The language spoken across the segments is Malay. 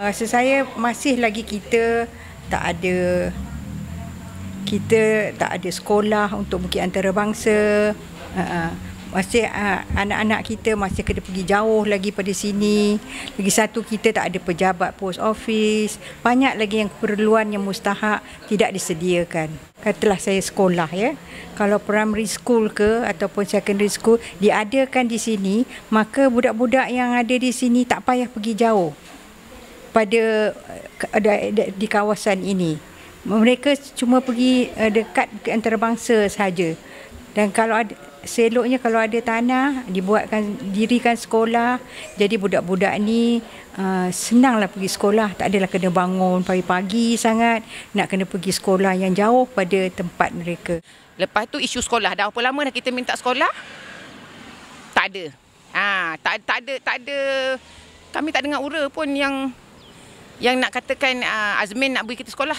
Rasa saya masih lagi kita tak ada kita tak ada sekolah untuk bukit antarabangsa. Uh, masih uh, anak-anak kita masih kena pergi jauh lagi pada sini. Lagi satu kita tak ada pejabat post office. Banyak lagi yang keperluan yang mustahak tidak disediakan. Katalah saya sekolah ya. Kalau primary school ke ataupun secondary school diadakan di sini, maka budak-budak yang ada di sini tak payah pergi jauh pada eh, di kawasan ini. Mereka cuma pergi eh, dekat antarabangsa saja. Dan kalau ada seloknya kalau ada tanah dibuatkan dirikan sekolah jadi budak-budak ni uh, senanglah pergi sekolah tak adalah kena bangun pagi-pagi sangat nak kena pergi sekolah yang jauh pada tempat mereka lepas tu isu sekolah dah apa lama dah kita minta sekolah tak ada ha tak tak ada tak ada kami tak dengar ura pun yang yang nak katakan uh, Azmin nak bagi kita sekolah.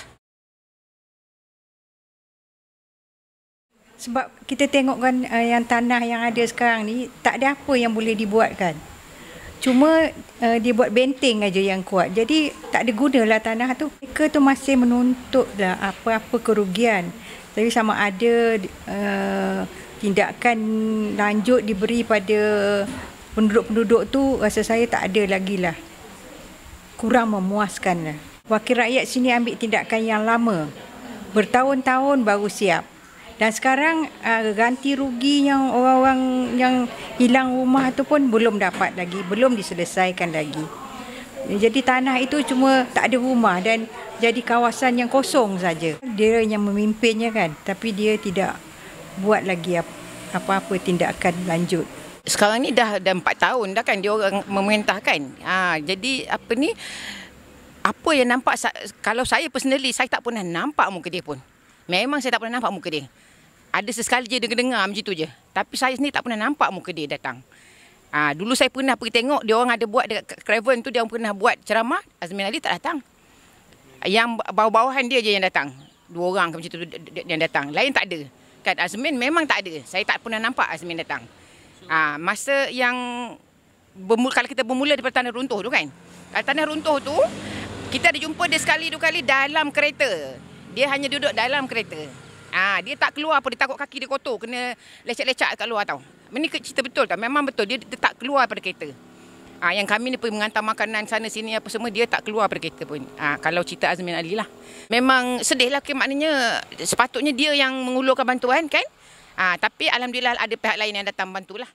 Sebab kita tengokkan uh, ah, yang tanah yang ada sekarang ni tak ada apa yang boleh dibuatkan. Cuma uh, dia buat benteng aja yang kuat. Jadi tak ada gunalah tanah tu. Mereka tu masih lah apa-apa kerugian. Tapi sama ada uh, tindakan lanjut diberi pada penduduk-penduduk tu rasa saya tak ada lagi lah kurang memuaskan. Wakil rakyat sini ambil tindakan yang lama. Bertahun-tahun baru siap. Dan sekarang uh, ganti rugi yang orang-orang yang hilang rumah tu pun belum dapat lagi, belum diselesaikan lagi. Jadi tanah itu cuma tak ada rumah dan jadi kawasan yang kosong saja. Dia yang memimpinnya kan, tapi dia tidak buat lagi apa-apa tindakan lanjut sekarang ni dah dah 4 tahun dah kan dia orang memerintah Ha, jadi apa ni apa yang nampak kalau saya personally saya tak pernah nampak muka dia pun. Memang saya tak pernah nampak muka dia. Ada sesekali je dengar-dengar macam tu je. Tapi saya sendiri tak pernah nampak muka dia datang. Ha, dulu saya pernah pergi tengok dia orang ada buat dekat Craven tu dia orang pernah buat ceramah Azmin Ali tak datang. Yang bawah-bawahan dia je yang datang. Dua orang macam tu yang datang. Lain tak ada. Kan Azmin memang tak ada. Saya tak pernah nampak Azmin datang. Ha, masa yang bermula, kalau kita bermula daripada tanah runtuh tu kan. Tanah runtuh tu kita ada jumpa dia sekali dua kali dalam kereta. Dia hanya duduk dalam kereta. Ah ha, dia tak keluar pun dia takut kaki dia kotor kena lecak-lecak kat luar tau. Ini cerita betul tak? Memang betul dia, dia tak keluar pada kereta. Ha, yang kami ni pergi menghantar makanan sana sini apa semua dia tak keluar pada kereta pun. Ha, kalau cerita Azmin Ali lah. Memang sedih lah ke maknanya sepatutnya dia yang mengulurkan bantuan kan? Ah, tapi alhamdulillah ada pihak lain yang datang bantulah.